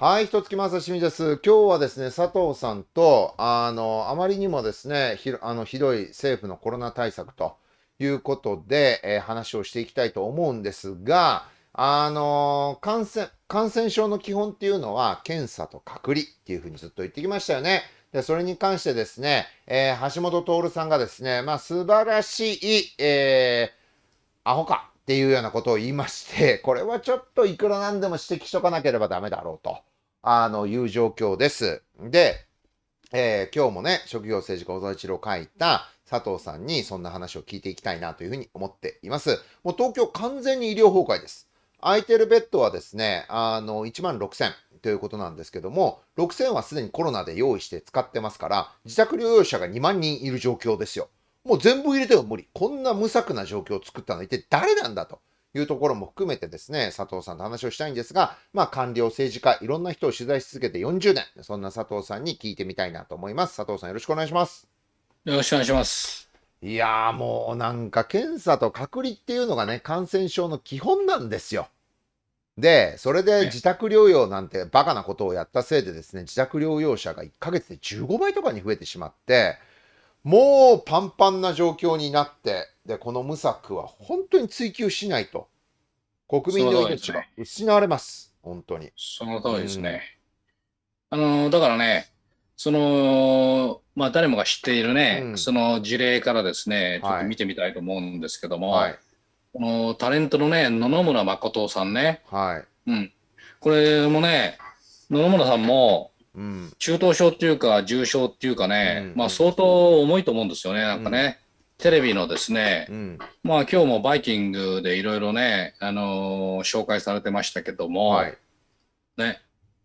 はい、ひとつきまさしみです。今日はですね、佐藤さんと、あの、あまりにもですね、ひあのひどい政府のコロナ対策ということで、えー、話をしていきたいと思うんですが、あの、感染、感染症の基本っていうのは、検査と隔離っていうふうにずっと言ってきましたよね。で、それに関してですね、えー、橋本徹さんがですね、まあ、素晴らしい、えー、アホかっていうようなことを言いまして、これはちょっといくらなんでも指摘しとかなければダメだろうと。あの、いう状況です。で、えー、今日もね、職業政治家小沢一郎を書いた佐藤さんにそんな話を聞いていきたいなというふうに思っています。もう東京完全に医療崩壊です。空いてるベッドはですね、あの、1万6000ということなんですけども、6000はすでにコロナで用意して使ってますから、自宅療養者が2万人いる状況ですよ。もう全部入れても無理。こんな無策な状況を作ったの一体誰なんだと。いうところも含めてですね、佐藤さんと話をしたいんですが、まあ、官僚、政治家、いろんな人を取材し続けて40年、そんな佐藤さんに聞いてみたいなと思います。佐藤さん、よろしくお願いします。よろしくお願いします。いやもうなんか検査と隔離っていうのがね、感染症の基本なんですよ。で、それで自宅療養なんてバカなことをやったせいでですね、自宅療養者が1ヶ月で15倍とかに増えてしまって、もうパンパンな状況になって、で、この無策は本当に追求しないと、国民の命が失われます、ね、本当に。その通りですね。うん、あのだからね、その、まあ、誰もが知っているね、うん、その事例からですね、ちょっと見てみたいと思うんですけども、はい、このタレントのね、野々村誠さんね、はいうん、これもね、野々村さんも、中等症っていうか、重症っていうかね、まあ、相当重いと思うんですよね、なんかね。テレビのですね、うん、まあ今日もバイキングでいろいろね、あのー、紹介されてましたけども、はい、ね、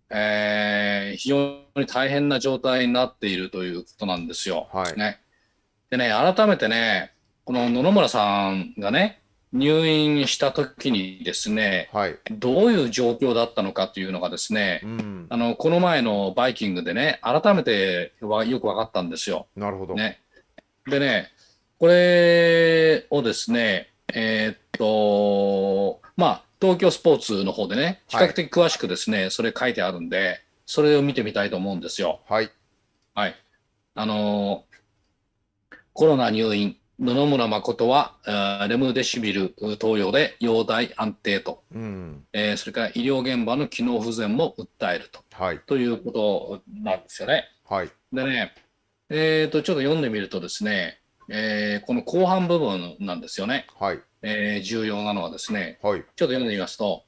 えー、非常に大変な状態になっているということなんですよ。はい、ね、でね、改めてね、この野々村さんがね、入院した時にですね、はい、どういう状況だったのかというのがですね、うん、あのこの前の「バイキング」でね改めてはよく分かったんですよ。なるほど、ね、でねこれをですねえー、っとまあ東京スポーツの方でね比較的詳しくですね、はい、それ書いてあるんでそれを見てみたいと思うんですよ。はい、はい、あのコロナ入院野々村誠は、レムデシビル投与で容体安定と、うん、えー、それから医療現場の機能不全も訴えると、はい、ということなんですよね。はい、でね、えーと、ちょっと読んでみるとですね、えー、この後半部分なんですよね、はいえー、重要なのはですね、はい、ちょっと読んでみますと、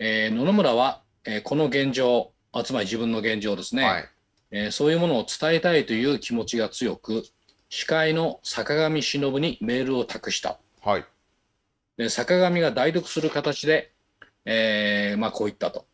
えー、野々村は、えー、この現状、あつまり自分の現状ですね、はいえー、そういうものを伝えたいという気持ちが強く、司会の坂上忍にメールを託した、はい、で坂上が代読する形で、えーまあ、こういったと、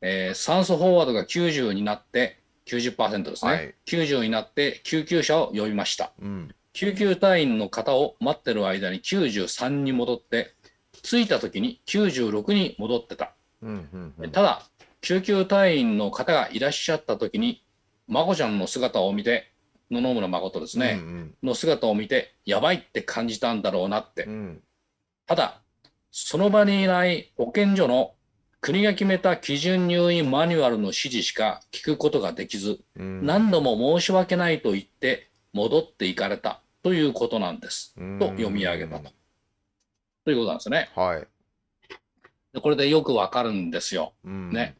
えー、酸素飽和度が90になって90%ですね、はい、90になって救急車を呼びました、うん、救急隊員の方を待ってる間に93に戻って着いた時に96に戻ってた、うんうんうん、ただ救急隊員の方がいらっしゃった時に真子ちゃんの姿を見て野々村誠ですね、うんうん、の姿を見て、やばいって感じたんだろうなって、うん、ただ、その場にいない保健所の国が決めた基準入院マニュアルの指示しか聞くことができず、うん、何度も申し訳ないと言って戻っていかれたということなんです、うん、と読み上げたと。ということなんですね。はい、でこれでよくわかるんですよ。うん、ね、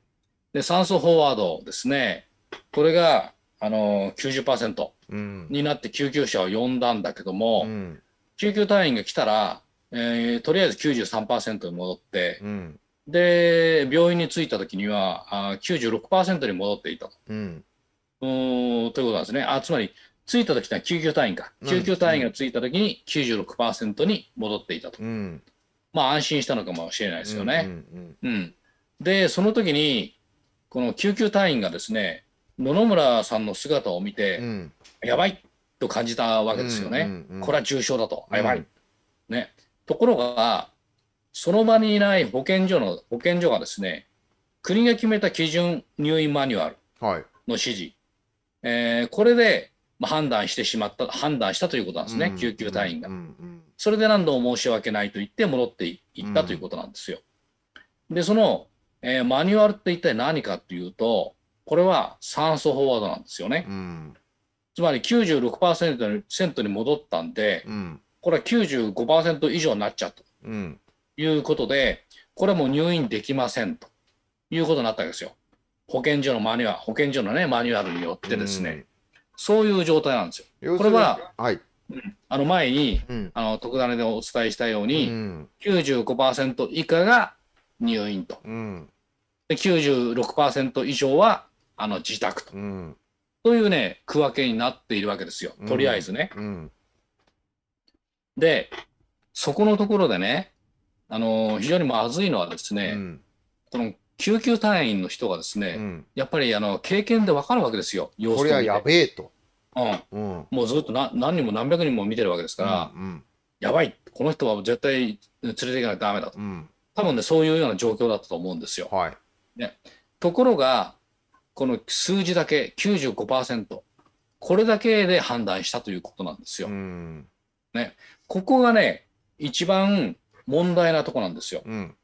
で酸素フォワードですね。これがあの90%になって救急車を呼んだんだけども、うん、救急隊員が来たら、えー、とりあえず93%に戻って、うん、で病院に着いた時にはあ96%に戻っていたと、うん、うんということなんですねあつまり着いた時には救急隊員か救急隊員が着いた時に96%に戻っていたと、うん、まあ安心したのかもしれないですよね。うんでその時にこの救急隊員がですね野々村さんの姿を見て、うん、やばいと感じたわけですよね、うんうんうん、これは重症だと、やばい、うん、ね、ところが、その場にいない保健所の保健所がですね、国が決めた基準入院マニュアルの指示、はい、えー、これで判断してしまった、判断したということなんですね、うん、救急隊員が、うんうん。それで何度も申し訳ないと言って戻っていったということなんですよ。で、その、えー、マニュアルって一体何かというと、これは酸素フォワードなんですよね。うん、つまり96%に戻ったんで、うん、これは95%以上になっちゃうと、うん、いうことで、これも入院できませんということになったわけですよ。保健所のマニュアル、保健所のね、マニュアルによってですね、そういう状態なんですよ。これは、はい、あの前に、あの特ダネでお伝えしたように、うん、95%以下が入院と、うん、96%以上はあの自宅と。うん、というね、区分けになっているわけですよ。とりあえずね。うん、で、そこのところでね、あのー、非常にまずいのはですね、この救急隊員の人がですね、やっぱりあの経験でわかるわけですよ、これはやべえと。うん、もうずっと何人も何百人も見てるわけですから、うんうん、やばい、この人は絶対連れていかないとだめだと、うん、多分ね、そういうような状況だったと思うんですよ。はいね、ところが、この数字だけ95%これだけで判断したということなんですよ。ね、ここがね一番問題なとこなんですよ。うん、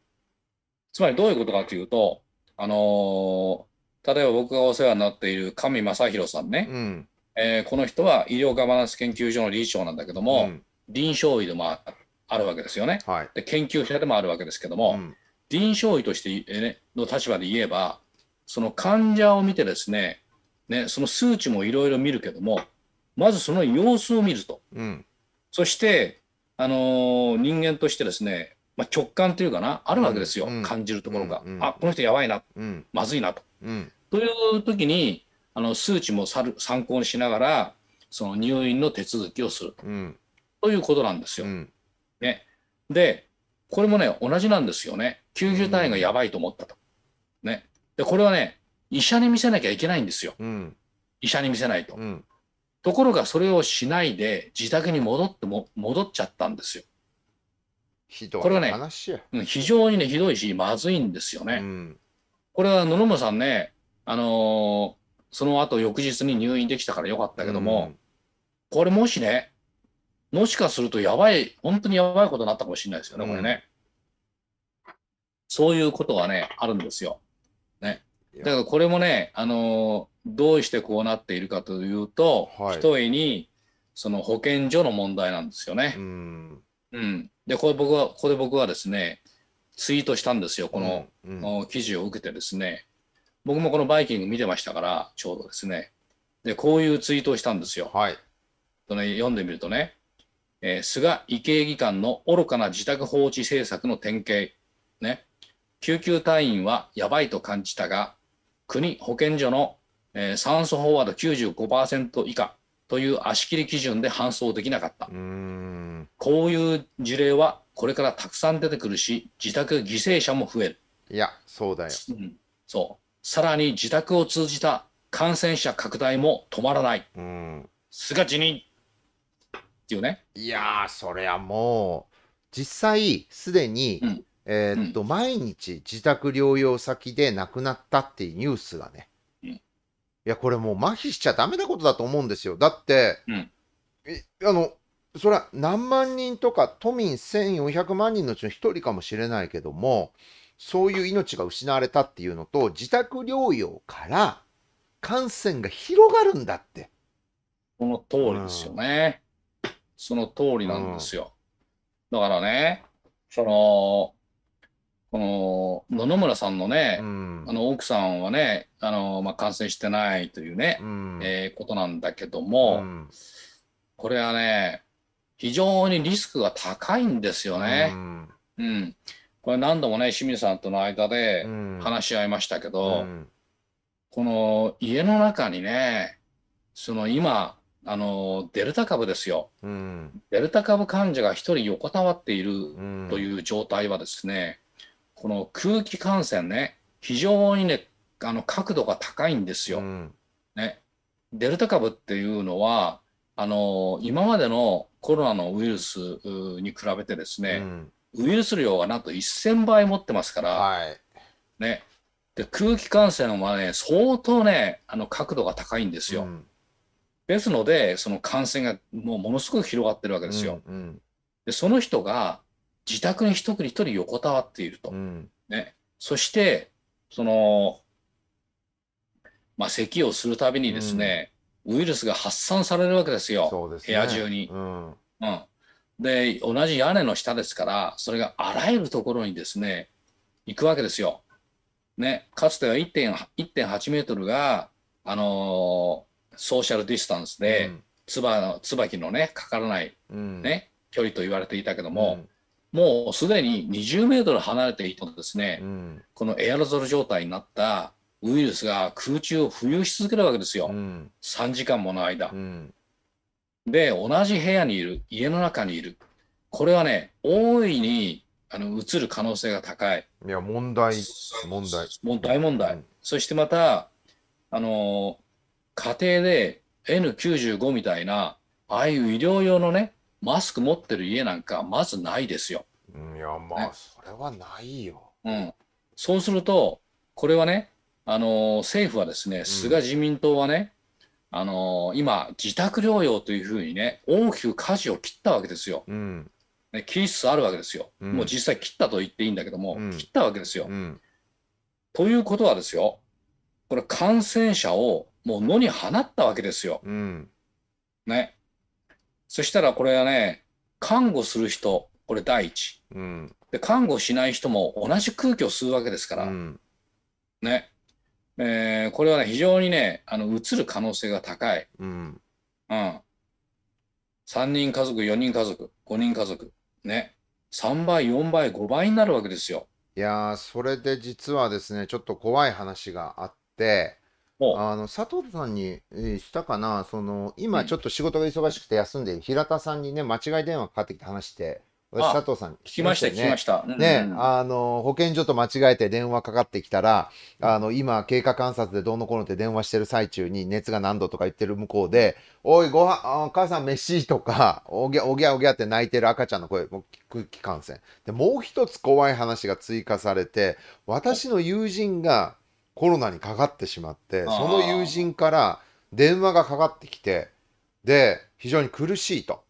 つまりどういうことかというと、あのー、例えば僕がお世話になっている上正宏さんね、うん、えー、この人は医療ガバナンス研究所の理事長なんだけども、うん、臨床医でもあるわけですよね、はい、で研究者でもあるわけですけども、臨床医として、ね、の立場で言えばその患者を見てですね、ね、その数値もいろいろ見るけども、まずその様子を見ると。うん、そして、あのー、人間としてですね、まあ、直感というかな、あるわけですよ、うん、感じるところが。うん、あこの人やばいな、まずいなと。という時に、あの数値もさる参考にしながら、その入院の手続きをすると,、ということなんですよ。ね、で、これもね、同じなんですよね。救急隊員がやばいと思ったと。ね、で、これはね、医者に見せなきゃいけないんですよ。うん、医者に見せないと。うん、ところが、それをしないで、自宅に戻っても、戻っちゃったんですよ。ひどいこれはね、非常にね、ひどいし、まずいんですよね。うん、これは野々村さんね、あのー、その後翌日に入院できたからよかったけども、これもしね、もしかするとやばい、本当にやばいことになったかもしれないですよね、これね。うん、そういうことがね、あるんですよ。だからこれもね、あのどうしてこうなっているかというと、はい、ひとえにその保健所の問題なんですよね。うん、うん、でこれ僕はこれで僕はですねツイートしたんですよこの、うんうん、記事を受けてですね僕もこの「バイキング」見てましたからちょうどですねでこういうツイートをしたんですよ。はい、とね、読んでみるとね、えー、菅医系議官の愚かな自宅放置政策の典型、ね、救急隊員はやばいと感じたが国保健所の、え酸素飽和度95%以下という足切り基準で搬送できなかったこういう事例はこれからたくさん出てくるし自宅犠牲者も増えるいやそうだよ、うん、そうさらに自宅を通じた感染者拡大も止まらないすがちにっていうねいやそれはもう実際すでに、うんえー、っと、うん、毎日自宅療養先で亡くなったっていうニュースがね、うん、いや、これもう麻痺しちゃダメなことだと思うんですよ。だって、うん、あの、それは何万人とか都民1400万人のうちの1人かもしれないけども、そういう命が失われたっていうのと、自宅療養から感染が広がるんだって。その通りですよね。その通りなんですよ。だからね、その、この野々村さんのね、うん、あの奥さんはねあの、まあ、感染してないというね、うん、えー、ことなんだけども、うん、これはね非常にリスクが高いんですよね。うん、うん、これ何度もね清水さんとの間で話し合いましたけど、この家の中にねその今あのデルタ株ですよ、デルタ株患者が1人横たわっているという状態はですね、この空気感染ね、非常にね、あの角度が高いんですよ。うん、ね、デルタ株っていうのは、あの今までのコロナのウイルスに比べてですね、うん、ウイルス量はなんと1000倍持ってますから、はい、ね、で空気感染はね、相当ね、あの角度が高いんですよ。うん、ですので、その感染がもうものすごく広がってるわけですよ。うんうん、でその人が自宅に一人一人横たわっていると。うん、ね、そして、その、まあ、咳をするたびにですね、うん、ウイルスが発散されるわけですよ。すね、部屋中に。うん、うん。で、同じ屋根の下ですから、それがあらゆるところにですね、行くわけですよ。ね、かつては1.8メートルが、あのー、ソーシャルディスタンスで、うん、椿のね、かからないね、ね距離と言われていたけども、もうすでに20メートル離れていてと、ですね、うん、このエアロゾル状態になったウイルスが空中を浮遊し続けるわけですよ、うん、3時間もの間。うん、で同じ部屋にいる家の中にいるこれはね大いにあの移る可能性が高い。いや問題問題。問題問題、ん、そしてまたあの家庭で N95 みたいなああいう医療用のねマスク持ってる家なんかまずないですよ。いやまあ、それはないよ。うん、そうするとこれはね、あの政府はですね菅自民党はね、うん、あの今自宅療養というふうにね大きく舵を切ったわけですよ。うん、ね、切りつつあるわけですよ、うん、もう実際切ったと言っていいんだけども、切ったわけですよ。ということはですよこれ感染者をもう野に放ったわけですよ。ねそしたらこれはね、看護する人、これ第一。うん、で、看護しない人も同じ空気を吸うわけですから、うん、ね。えー、これはね、非常にね、あの、る可能性が高い。うん。うん。3人家族、4人家族、5人家族、ね。3倍、4倍、5倍になるわけですよ。いやそれで実はですね、ちょっと怖い話があって、あの佐藤さんにしたかなその今ちょっと仕事が忙しくて休んでる平田さんにね間違い電話かかってきた話して私佐藤さん聞きましたね。聞きました。ね、あの、保健所と間違えて電話かかってきたら、あの、今、経過観察でどうのこうのって電話してる最中に熱が何度とか言ってる向こうで、おい、ごはお母さん飯とか、おぎゃおぎゃおぎゃって泣いてる赤ちゃんの声、もう空気感染。で、もう一つ怖い話が追加されて、私の友人がコロナにかかってしまってその友人から電話がかかってきてで非常に苦しいと。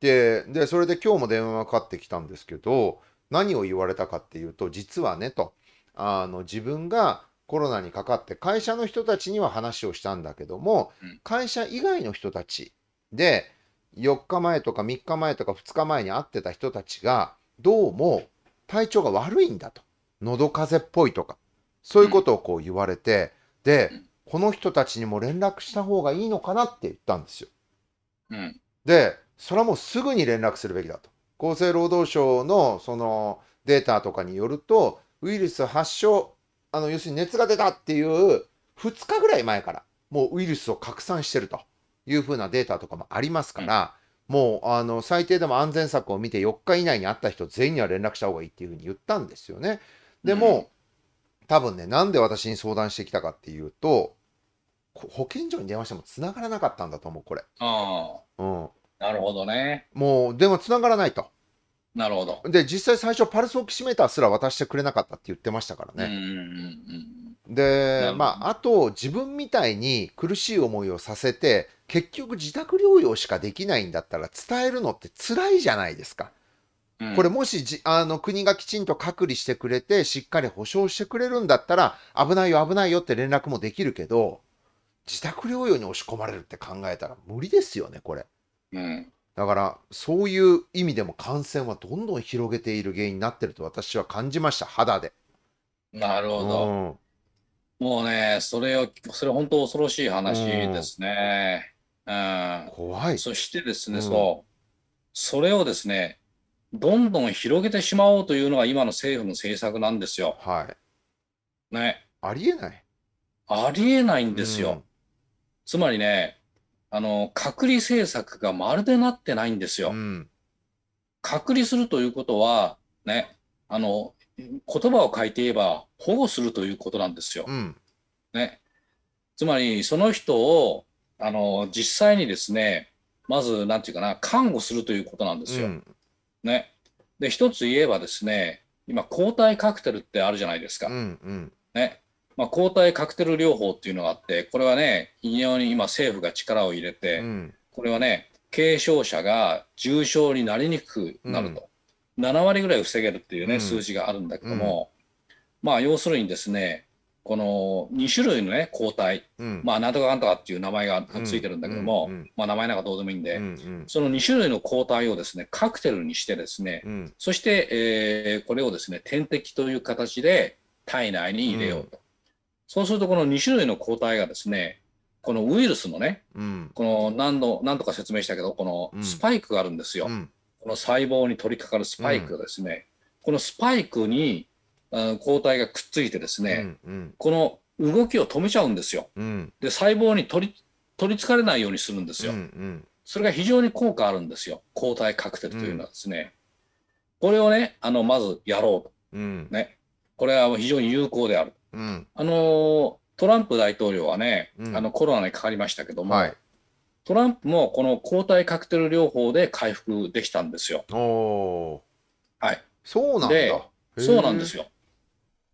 ででそれで今日も電話がかかってきたんですけど何を言われたかっていうと実はねとあの自分がコロナにかかって会社の人たちには話をしたんだけども、会社以外の人たちで4日前とか3日前とか2日前に会ってた人たちがどうも体調が悪いんだと喉風邪っぽいとかそういうことをこう言われて、うん、で、この人たちにも連絡した方がいいのかなって言ったんですよ。うん、で、それはもうすぐに連絡するべきだと。厚生労働省のそのデータとかによると、ウイルス発症、あの要するに熱が出たっていう2日ぐらい前から、もうウイルスを拡散してるというふうなデータとかもありますから、うん、もうあの最低でも安全策を見て4日以内に会った人全員には連絡した方がいいっていうふうに言ったんですよね。でも、多分ね、なんで私に相談してきたかっていうと、保健所に電話しても繋がらなかったんだと思う、これ。ああ。うん。なるほどね。もう電話繋がらないと。なるほど。で、実際最初パルスオキシメーターすら渡してくれなかったって言ってましたからね。うんうんうん、で、まあ、あと自分みたいに苦しい思いをさせて、結局自宅療養しかできないんだったら伝えるのって辛いじゃないですか。これもしじあの国がきちんと隔離してくれて、しっかり保証してくれるんだったら、危ないよ、危ないよって連絡もできるけど、自宅療養に押し込まれるって考えたら無理ですよね、これ。うん、だから、そういう意味でも感染はどんどん広げている原因になってると私は感じました、肌で。なるほど。うん、もうね、それを、それ本当恐ろしい話ですね。うん。怖い。そしてですね、そう。それをですね、どんどん広げてしまおうというのが今の政府の政策なんですよ。はい。ね。ありえない。ありえないんですよ。うん、つまりね、あの、隔離政策がまるでなってないんですよ。うん、隔離するということは、ね、あの、言葉を書いて言えば保護するということなんですよ。うん、ね。つまり、その人を、あの、実際にですね、まず、なんていうかな、看護するということなんですよ。うんね。で、一つ言えばですね、今、抗体カクテルってあるじゃないですか。うんうん、ねまあ、抗体カクテル療法っていうのがあって、これはね、非常に今、政府が力を入れて、うん、これはね、軽症者が重症になりにくくなると、うん、7割ぐらい防げるっていうね、数字があるんだけども、うん、まあ、要するにですね、この2種類のね抗体、うん、まあなんとかなんとかっていう名前がついてるんだけども、うんうん、まあ、名前なんかどうでもいいんで、うんうん、その2種類の抗体をですねカクテルにしてですね、そして、えー、これをですね点滴という形で体内に入れようと、そうするとこの2種類の抗体がですねこのウイルスのね、この何度何とか説明したけどこのスパイクがあるんですよ、この細胞に取り掛かるスパイクがですね、このスパイクに抗体がくっついてですね、うんうん、この動きを止めちゃうんですよ。うん、で細胞に取り取りつかれないようにするんですよ、うんうん。それが非常に効果あるんですよ。抗体カクテルというのはですね。これをね、あのまずやろうと、ね。これは非常に有効である。あのトランプ大統領はね、あのコロナにかかりましたけども、はいトランプもこの抗体カクテル療法で回復できたんですよ。はい、そうなんだ。そうなんですよ。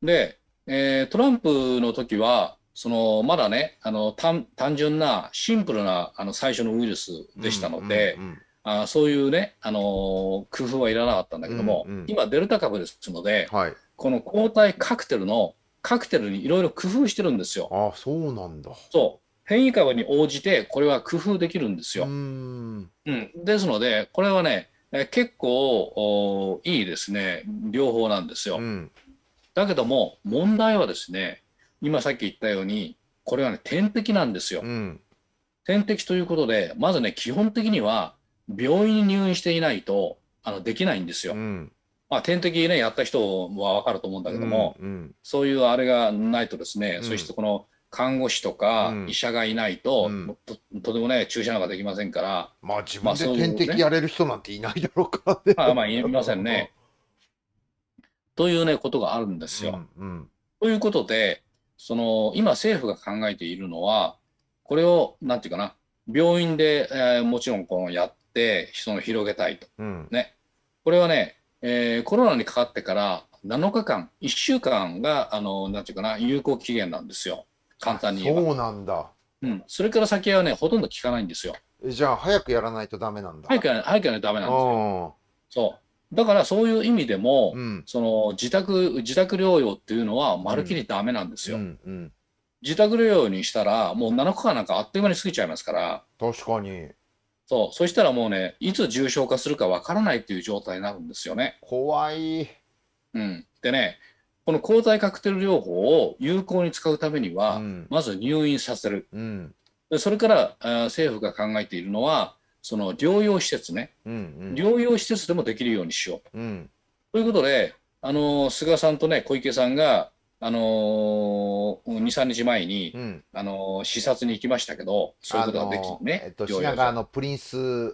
で、えー、トランプの時は、そのまだねあの単純なシンプルなあの最初のウイルスでしたので、うんうんうん、あそういうね、あのー、工夫はいらなかったんだけども、うんうん、今デルタ株ですので、はい、この抗体カクテルのカクテルにいろいろ工夫してるんですよ。あそうなんだそう変異株に応じてこれは工夫できるんですよ。うん、ですのでこれはね結構いいですね両方なんですよ。うんだけども問題はですね今さっき言ったようにこれはね点滴なんですよ。うん、点滴ということでまずね基本的には病院に入院していないとあのできないんですよ。うん、まあ、点滴ねやった人は分かると思うんだけども、うんうん、そういうあれがないとですね、うん、そしてこの看護師とか医者がいないと、ととてもね注射なんかできませんからまあ自分で点滴やれる人なんていないだろうかまあ、まあ、いませんねというね、ことがあるんですよ。うんうん、ということで、その、今政府が考えているのは、これを、なんていうかな、病院で、えー、もちろんこのやって、その広げたいと。うん、ね。これはね、えー、コロナにかかってから7日間、1週間が、あの、なんていうかな、有効期限なんですよ。簡単に言えば。そうなんだ。うん。それから先はね、ほとんど効かないんですよ。じゃあ、早くやらないとダメなんだ。早くやらないとダメなんですよ。そう。だからそういう意味でも、うん、その自宅自宅療養っていうのはまるきりダメなんですよ、うんうん、自宅療養にしたらもう7日間なんかあっという間に過ぎちゃいますから確かにそうそしたらもうねいつ重症化するかわからないっていう状態になるんですよね怖い、うん、でねこの抗体カクテル療法を有効に使うためには、まず入院させる、それから、えー、政府が考えているのはその療養施設ね、うんうん、療養施設でもできるようにしようと。うん、ということで、あの菅さんと、ね、小池さんが、あのー、2、3日前に、うん、あの視察に行きましたけど、そういうことができるね、えっと、のプリンス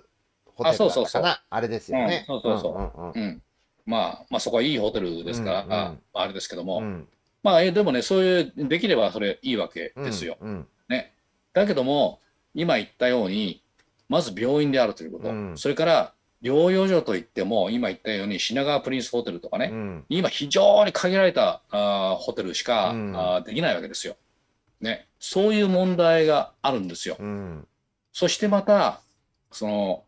ホテルだったかな、あれですよね。うそうそうそう。うん、まあ、まあ、そこはいいホテルですから、うんうん、ああれですけども、うん、まあ、えでもね、そういう、できればそれいいわけですよ。うんうん、ね、だけども、今言ったように、まず病院であるということ、うん、それから療養所といっても、今言ったように品川プリンスホテルとかね、うん、今、非常に限られたあホテルしか、うん、あできないわけですよ、ね。そういう問題があるんですよ。うん、そしてまた、その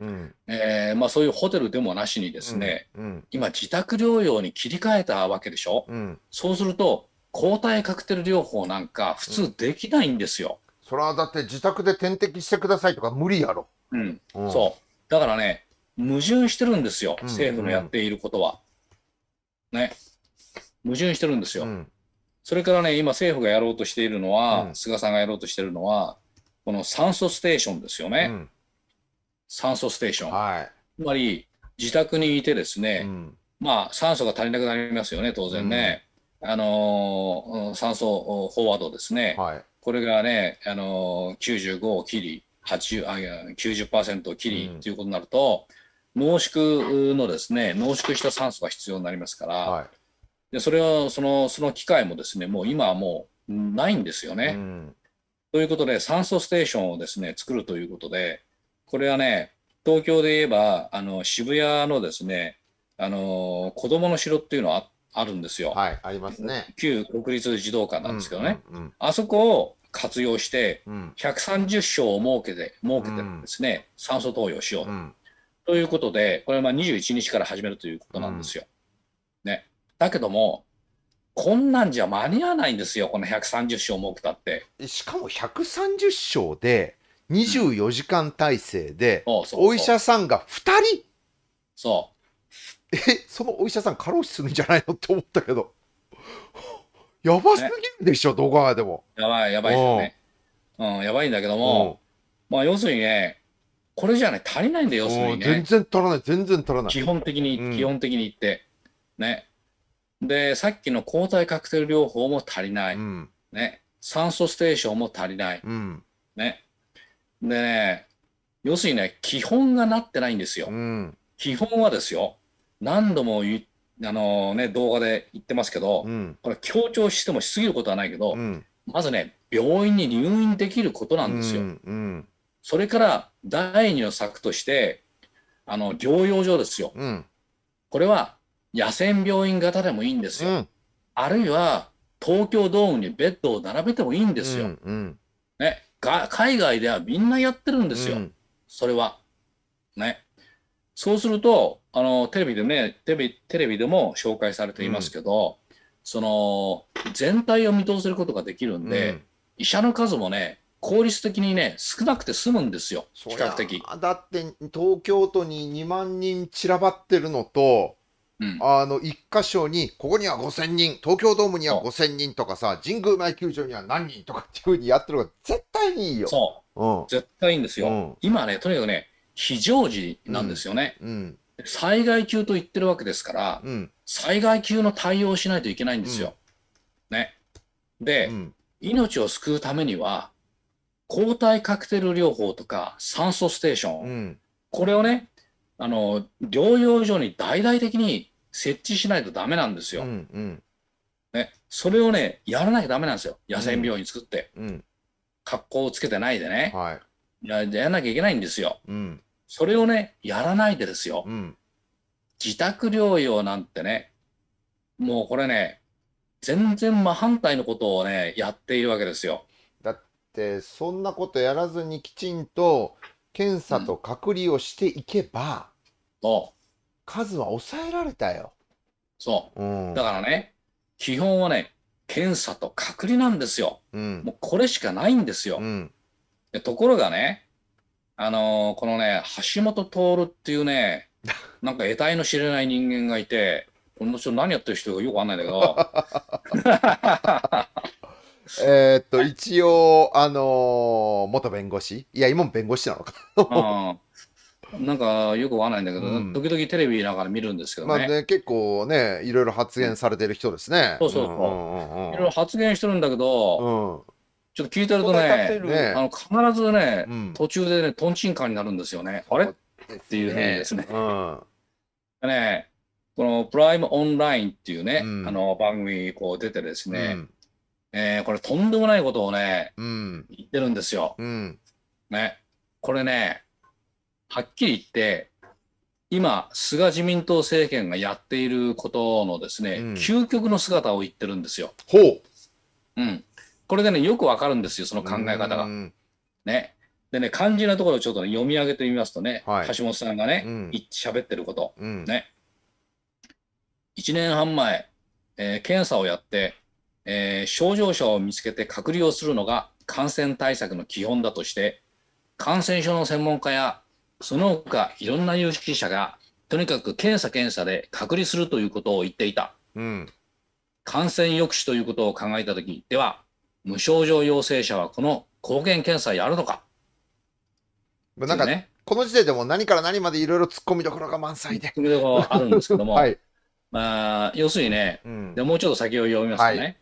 うんえーまあ、そういうホテルでもなしにですね、うんうん、今、自宅療養に切り替えたわけでしょ、うん、そうすると抗体カクテル療法なんか普通できないんですよ。それはだって自宅で点滴してくださいとか無理やろ。うん。うん、そう。だからね、矛盾してるんですよ、うんうん、政府のやっていることは。ね。矛盾してるんですよ。うん、それからね、今政府がやろうとしているのは、うん、菅さんがやろうとしているのは、この酸素ステーションですよね。うん、酸素ステーション。はい、つまり、自宅にいてですね、まあ、酸素が足りなくなりますよね、当然ね。あのー、酸素フォワードですね。はいこれがね、あのー、95を切り、80あいや90%を切りということになると、うん、濃縮のですね濃縮した酸素が必要になりますから、はい、でそれをそのその機械もですねもう今はもうないんですよね。うん、ということで酸素ステーションをですね作るということでこれはね東京で言えばあの渋谷のですねあの子供の城っていうのはあっあるんですよ。はい、ありますね。旧国立児童館なんですけどね。あそこを活用して、130床を設けて、設けてですね、酸素投与しよう、ということで、これは21日から始めるということなんですよ。ね。だけども、こんなんじゃ間に合わないんですよ、この130床設けたって。しかも130床で、24時間体制で、お医者さんが2人そう。えそのお医者さん過労死するんじゃないのって思ったけど やばすぎるでしょ、ね、どこがでもやばいやばいですよねうん、やばいんだけども、まあ要するにねこれじゃね足りないんだよ、要するにね全然足らない全然足らない基本的に、うん、基本的に言ってねでさっきの抗体カクテル療法も足りない、うん、ね酸素ステーションも足りない、うん、ねでね要するにね基本がなってないんですよ、基本はですよ何度も言あのね、動画で言ってますけど、うん、これ強調してもしすぎることはないけど、うん、まずね病院に入院できることなんですよ。うんうん、それから第二の策としてあの療養所ですよ、うん、これは野戦病院型でもいいんですよ。あるいは東京ドームにベッドを並べてもいいんですよ。うんうん、ね、が海外ではみんなやってるんですよ、それは。ね、そうすると、あの、テレビでね、テレビ、テレビでも紹介されていますけど、うん、その、全体を見通せることができるんで、うん、医者の数もね、効率的にね、少なくて済むんですよ、比較的。だって、東京都に2万人散らばってるのと、うん、あの1箇所に、ここには5000人、東京ドームには5000人とかさ、神宮前球場には何人とかっていうふうにやってるのが絶対にいいよ。そう、うん、絶対いいんですよ。今ね、とにかくね、非常時なんですよね。うん、災害級と言ってるわけですから、うん、災害級の対応をしないといけないんですよ。うん、ね。で、命を救うためには、抗体カクテル療法とか酸素ステーション、これをね、あの療養所に大々的に設置しないとダメなんですよ。うんうん、ね、それをね、やらなきゃダメなんですよ。野戦病院作って。格好をつけてないでね。はい、やらなきゃいけないんですよ。うん、それをね、やらないでですよ。うん、自宅療養なんてね、もうこれね、全然真反対のことをね、やっているわけですよ。だって、そんなことやらずにきちんと検査と隔離をしていけば、うん、数は抑えられたよ。そう。うん、だからね、基本はね、検査と隔離なんですよ。うん、もうこれしかないんですよ。ところがね、あのー、このね、橋本徹っていうね、なんか得体の知れない人間がいて、この人何やってる人かよくわかんないんだけど。えっと、一応、あのー、元弁護士いや、今も弁護士なのか。なんかよくわかんないんだけど、うん、時々テレビなんか見るんですけどね。まあね、結構ね、いろいろ発言されてる人ですね。そうそうそう。いろいろ発言してるんだけど、ちょっと聞いてるとね、ねあの必ずね、うん、途中でね、とんちんかんになるんですよね。あれっていうね、ですね。うん、ね、このプライムオンラインっていうね、うん、あの番組にこう出てですね、うん、えー、これとんでもないことをね、うん、言ってるんですよ。ね、これね、はっきり言って、今、菅自民党政権がやっていることのですね、究極の姿を言ってるんですよ。ほう。うん。これでね、よくわかるんですよ、その考え方が。ね。でね、肝心なところをちょっと、ね、読み上げてみますとね、はい、橋本さんがね、うん、喋ってること、うん、ね。1年半前、えー、検査をやって、えー、症状者を見つけて隔離をするのが感染対策の基本だとして、感染症の専門家やその他いろんな有識者がとにかく検査検査で隔離するということを言っていた、うん、感染抑止ということを考えた時では無症状陽性者はこの抗原検査やるのか。なんか、ね、この時点でも何から何までいろいろ突っ込みどころが満載で。突っ込みどころあるんですけども、はい、まあ、要するにね、うん、でもうちょっと先を読みますとね、はい、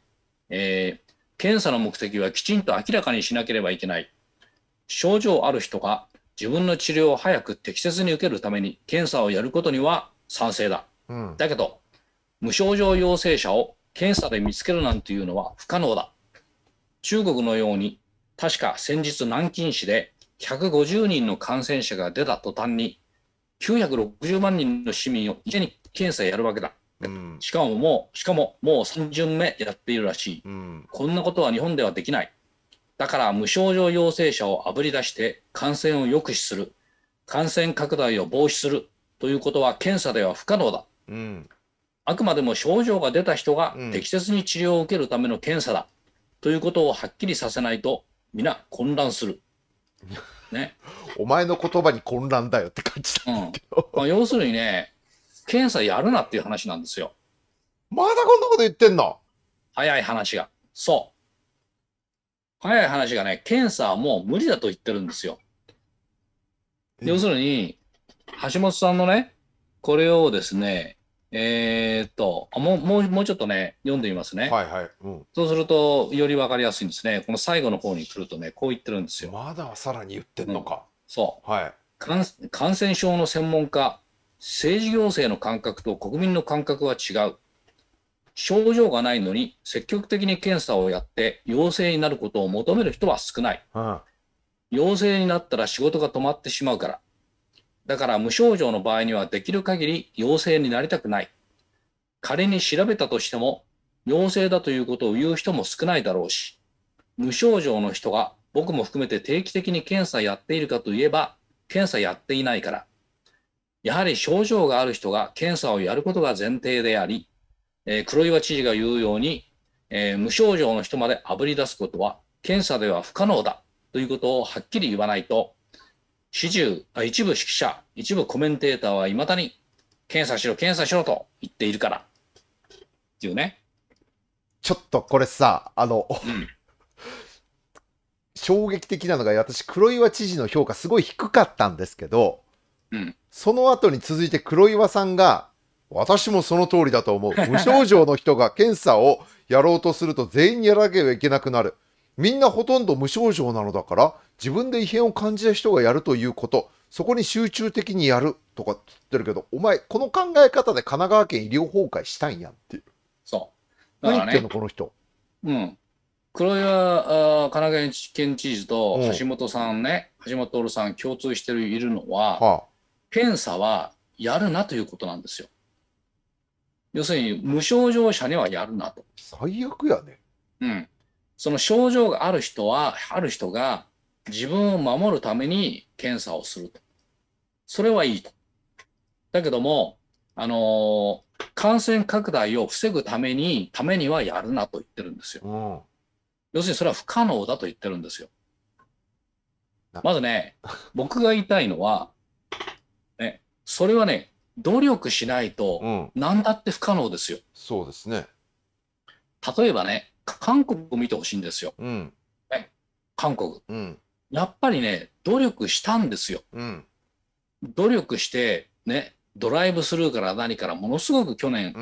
えー、検査の目的はきちんと明らかにしなければいけない。症状ある人が自分の治療を早く適切に受けるために検査をやることには賛成だ。うん、だけど、無症状陽性者を検査で見つけるなんていうのは不可能だ。中国のように、確か先日南京市で150人の感染者が出た途端に、960万人の市民を一に検査やるわけだ。うん、しかももう、しかももう3巡目やっているらしい、うん、こんなことは日本ではできない。だから無症状陽性者をあぶり出して感染を抑止する、感染拡大を防止するということは検査では不可能だ。うん、あくまでも症状が出た人が適切に治療を受けるための検査だ。ということをはっきりさせないと皆混乱する。ね、お前の言葉に混乱だよって感じだけど、うん、まあ、要するにね検査やるなっていう話なんですよまだこんなこと言ってんの早い話がそう早い話がね検査はもう無理だと言ってるんですよ要するに橋本さんのねこれをですねえー、っともうもう、もうちょっとね、読んでみますね。はいはい。うん、そうすると、より分かりやすいんですね。この最後の方に来るとね、こう言ってるんですよ。まださらに言ってんのか。うん、そう。はい感。感染症の専門家、政治行政の感覚と国民の感覚は違う。症状がないのに積極的に検査をやって陽性になることを求める人は少ない。うん、陽性になったら仕事が止まってしまうから、だから無症状の場合にはできる限り陽性になりたくない。仮に調べたとしても、陽性だということを言う人も少ないだろうし、無症状の人が僕も含めて定期的に検査やっているかといえば、検査やっていないから。やはり症状がある人が検査をやることが前提であり、えー、黒岩知事が言うように、えー、無症状の人まであぶり出すことは検査では不可能だということをはっきり言わないと、始終あ、一部指揮者、一部コメンテーターはいまだに、検査しろ、検査しろと言っているから。っていうね。ちょっとこれさ、あの、うん、衝撃的なのが、私、黒岩知事の評価すごい低かったんですけど、うん、その後に続いて黒岩さんが、私もその通りだと思う。無症状の人が検査をやろうとすると全員やらなければいけなくなる。みんなほとんど無症状なのだから自分で異変を感じた人がやるということそこに集中的にやるとか言ってるけどお前この考え方で神奈川県医療崩壊したんやんっていうそうかね、何言ってんのこの人うん黒岩あ神奈川県知事と橋本さんね、うん、橋本徹さん共通しているのは、はあ、検査はやるなということなんですよ。要するに無症状者にはやるなと。最悪やね。うん。その症状がある人は、ある人が自分を守るために検査をすると。それはいいと。だけども、あのー、感染拡大を防ぐために、ためにはやるなと言ってるんですよ。うん、要するにそれは不可能だと言ってるんですよ。まずね、僕が言いたいのは、ね、それはね、努力しないと、何だって不可能ですよ。うん、そうですね。例えばね、韓国を見てほしいんですよ、うん、ね、韓国、うん、やっぱりね努力したんですよ、うん、努力してねドライブスルーから何からものすごく去年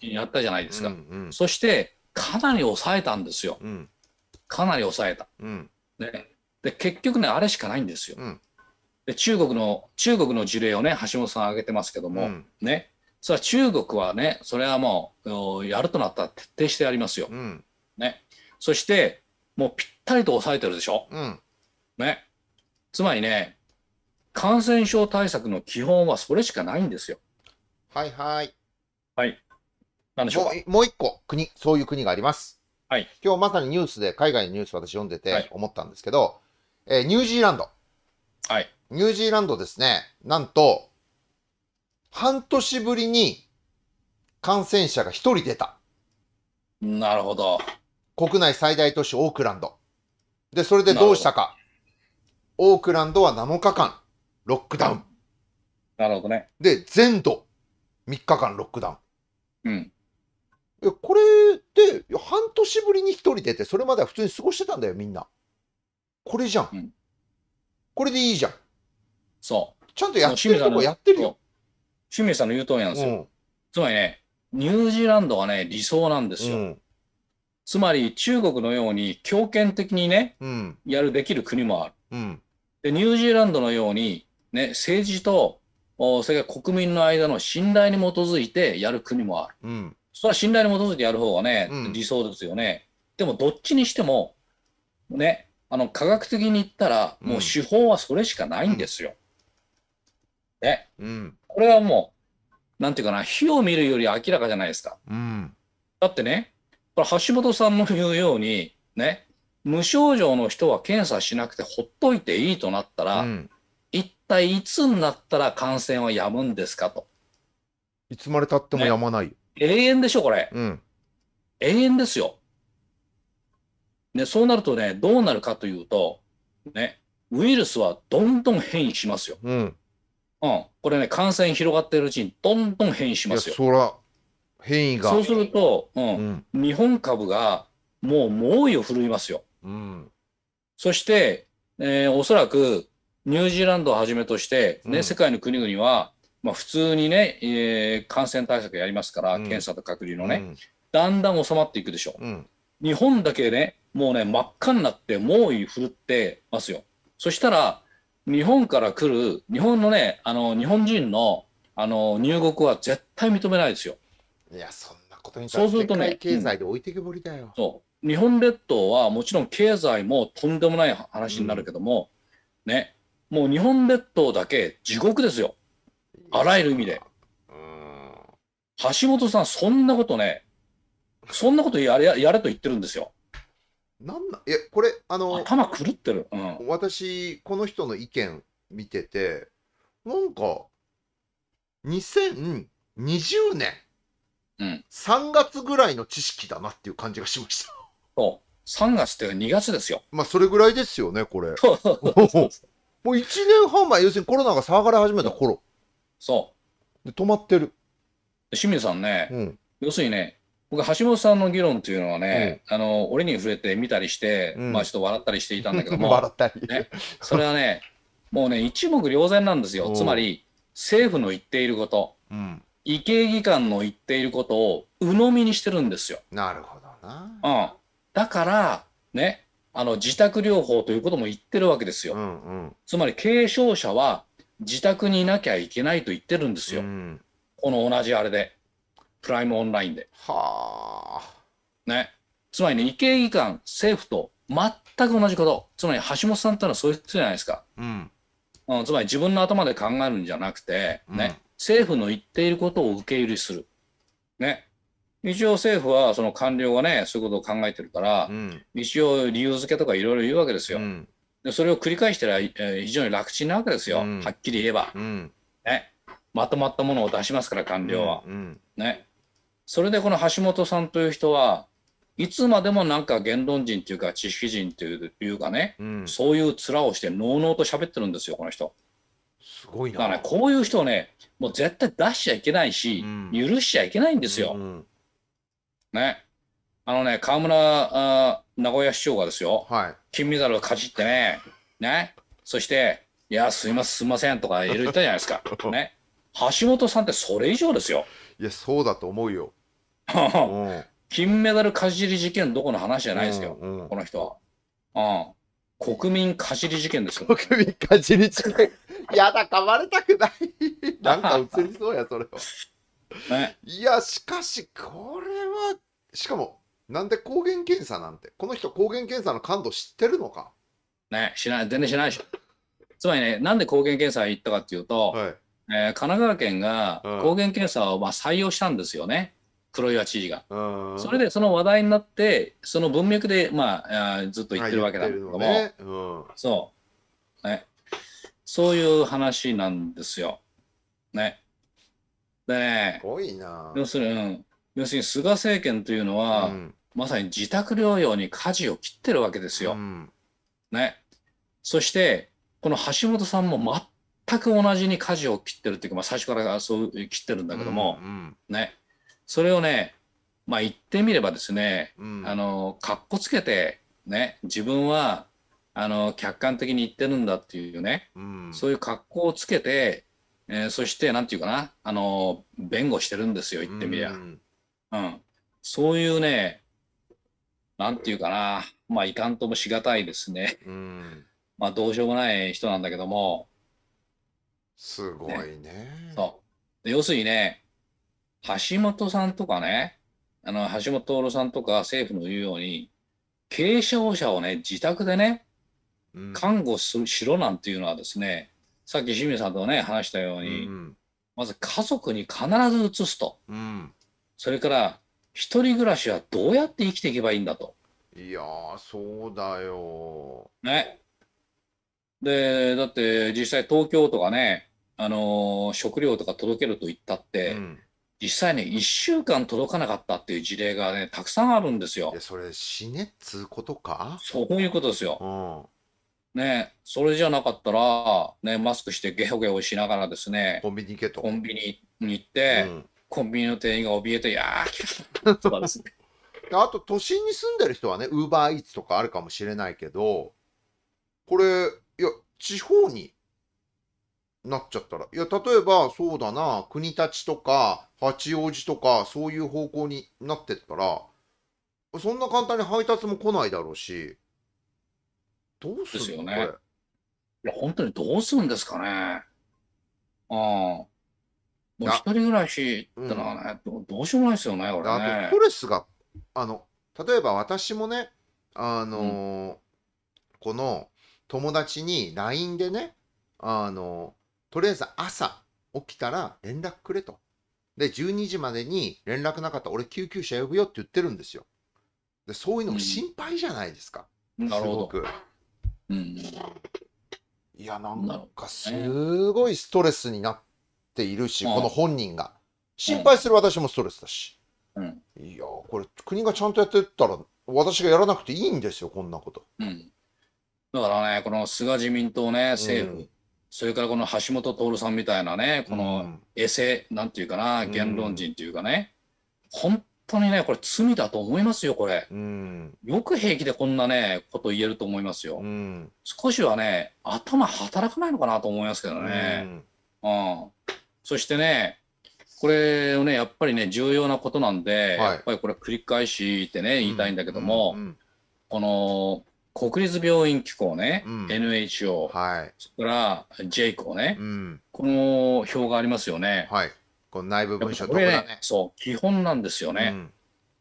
やったじゃないですか、うんうんうん、そしてかなり抑えたんですよ、かなり抑えた、ね、で結局ねあれしかないんですよ、で中国の中国の事例をね橋本さん挙げてますけども、ねそれは中国はねそれはもうやるとなったら徹底してやりますよ、ね。そして、もうぴったりと抑えてるでしょ。うん、ね。つまりね、感染症対策の基本はそれしかないんですよ。はいはい。はい。なんでしょうもう一個、国、そういう国があります。はい。今日まさにニュースで、海外のニュース私読んでて思ったんですけど、はい、えー、ニュージーランド。はい。ニュージーランドですね、なんと、半年ぶりに感染者が一人出た。なるほど。国内最大都市オークランド。で、それでどうしたか。オークランドは7日間、ロックダウン。なるほどね。で、全土、3日間ロックダウン。うん。や、これで、半年ぶりに1人出て、それまでは普通に過ごしてたんだよ、みんな。これじゃん。うん、これでいいじゃん。そう。ちゃんとやってるとこやってるよ。清水さんの言う通りなんですよ。うん、つまりね、ニュージーランドはね、理想なんですよ。うん、つまり中国のように強権的にね、うん、やるできる国もある、うん、でニュージーランドのように、ね、政治とそれから国民の間の信頼に基づいてやる国もある、うん、それは信頼に基づいてやる方がね、理想ですよねでもどっちにしてもねあの科学的に言ったらもう手法はそれしかないんですよ、ね、これはもうなんていうかな火を見るより明らかじゃないですか、だってねこれ橋本さんの言うように、ね、無症状の人は検査しなくてほっといていいとなったら、うん、一体いつになったら感染は止むんですかと。いつまでたってもやまない。ね、永遠でしょ、これ、うん。永遠ですよ。ね、そうなるとね、どうなるかというと、ね、ウイルスはどんどん変異しますよ。うん。うん、これね、感染広がっているうちにどんどん変異しますよ。そら、変異が。そうすると、うん、うん、日本株がもう猛威を振るいますよ。うん、そして、えー、おそらくニュージーランドをはじめとして、ね、うん、世界の国々は、まあ、普通にね、えー、感染対策やりますから、検査と隔離のね、うん、だんだん収まっていくでしょう、うん、日本だけね、もうね、真っ赤になって、猛威振るってますよ。そしたら、日本から来る、日本のね、あの、日本人の、あの、入国は絶対認めないですよ。いや、そんなことにそうするとね、経済で置いてけぼりだよ、うん、そう。日本列島はもちろん経済もとんでもない話になるけども、うん、ね、もう日本列島だけ地獄ですよ。あらゆる意味で。橋本さん、そんなことね、そんなことやれやれと言ってるんですよ。なんないや、これ、あの、頭狂ってる。うん、私、この人の意見見てて、なんか、2020年うん、3月ぐらいの知識だなっていう感じがしました。そう。3月って2月ですよ。まあ、それぐらいですよね、これ。もう1年半前、要するにコロナが騒がれ始めた頃。そう。で、止まってる。清水さんね、うん、要するにね、僕、橋本さんの議論というのはね、うん、あの俺に触れて見たりして、うん、まあちょっと笑ったりしていたんだけども、笑ったり、ね、それはね、もうね、一目瞭然なんですよ。つまり、政府の言っていること、うん、医系技官の言っていることを鵜呑みにしてるんですよ。なるほどな。うん、だからねあの自宅療法ということも言ってるわけですよ。うんうん、つまり軽症者は自宅にいなきゃいけないと言ってるんですよ。うん、この同じあれでプライムオンラインで。はあ。ね。つまりね医系技官政府と全く同じことつまり橋本さんってのはそういう人じゃないですか。うん、うん、つまり自分の頭で考えるんじゃなくてね、政府の言っていることを受け入れする。ね。一応政府はその官僚がね、そういうことを考えてるから、うん、一応理由付けとかいろいろ言うわけですよ。うん、でそれを繰り返したら、えー、非常に楽ちんなわけですよ。うん、はっきり言えば、ね。まとまったものを出しますから、官僚は。ね。それでこの橋本さんという人は、いつまでもなんか言論人というか知識人というかね、そういう面をして、のうのうと喋ってるんですよ、この人。すごいな。だからね、こういう人をね、もう絶対出しちゃいけないし、うん、許しちゃいけないんですよ。うんうん、ね。あのね、河村あ名古屋市長がですよ、はい、金メダルをかじってね、ね、そして、いや、すいません、すいませんとか言ったじゃないですか。ね。橋本さんってそれ以上ですよ。いや、そうだと思うよ。金メダルかじり事件どこの話じゃないですよ、うんうん、この人は。うん。国民かじり事件ですよ。国民かじり事件。やだ、噛まれたくない。なんか映りそうや、それは。ね、いや、しかし、これは、しかも、なんで抗原検査なんて、この人、抗原検査の感度知ってるのか。ね、しない、全然しないでしょ。つまりね、なんで抗原検査行ったかっていうと、はい、えー、神奈川県が抗原検査をまあ採用したんですよね。黒岩知事が。それでその話題になってその文脈で、まあ、ずっと言ってるわけなだけども、ねうん、そう、ね、そういう話なんですよ。ね。でね要するに、うん、要するに菅政権というのは、うん、まさに自宅療養に舵を切ってるわけですよ。ね。そしてこの橋本さんも全く同じに舵を切ってるっていうか、まあ、最初からそう切ってるんだけども、うんうん、ね。それをね、まあ、言ってみればですね、うん、あのかっこつけて、ね、自分はあの客観的に言ってるんだっていうね、うん、そういう格好をつけて、えー、そしてなんて言うかなあの弁護してるんですよ言ってみりゃ、うん、うん、そういうねなんて言うかなまあいかんともしがたいですね、まあどうしようもない人なんだけどもすごいね、ね、そう要するにね橋本さんとかね、あの、橋本徹さんとか政府の言うように、軽症者をね、自宅でね、看護する、しろなんていうのはですね、さっき清水さんとね、話したように、まず家族に必ず移すと。それから、一人暮らしはどうやって生きていけばいいんだと。いやそうだよ。ね。で、だって実際東京とかね、あのー、食料とか届けると言ったって、うん実際ね、1週間届かなかったっていう事例がね、たくさんあるんですよ。でそれ、死ねっつうことかそういうことですよ。うん、ね、それじゃなかったら、ね、マスクしてゲホゲホしながらですね、コンビニ行けと。コンビニに行って、うん、コンビニの店員が怯えて、いやー、とかですね。あと、都心に住んでる人はね、ウーバーイーツとかあるかもしれないけど、これ、いや、地方になっちゃったら。いや、例えば、そうだな、国立とか、八王子とか、そういう方向になってったら、そんな簡単に配達も来ないだろうし、どうするんでね、こね。いや、本当にどうするんですかね。ああ。もう一人暮らしってのはね、うん、どうしようもないですよね、これ、ね、あと、ストレスが、あの、例えば私もね、あのーうん、この友達に LINE でね、あのーとりあえず朝起きたら連絡くれと。で、12時までに連絡なかったら俺救急車呼ぶよって言ってるんですよ。で、そういうのも心配じゃないですか。うん、なるほど。うん、いや、なんかすごいストレスになっているし、この本人が。心配する私もストレスだし。うん、いや、これ国がちゃんとやってったら私がやらなくていいんですよ、こんなこと。うん、だからね、この菅自民党ね、政府。それからこの橋本徹さんみたいなね、このエセ、なんていうかな、言論人っていうかね、本当にね、これ罪だと思いますよ、これ。よく平気でこんなね、こと言えると思いますよ。少しはね、頭働かないのかなと思いますけどね。うん。そしてね、これをね、やっぱりね、重要なことなんで、はい、やっぱりこれ繰り返してね、言いたいんだけども、うんうん、この、国立病院機構ね、うん、NHO、はい、それから JCO ね、うん、この表がありますよね。はい、この内部文書とかねね。そう、基本なんですよね、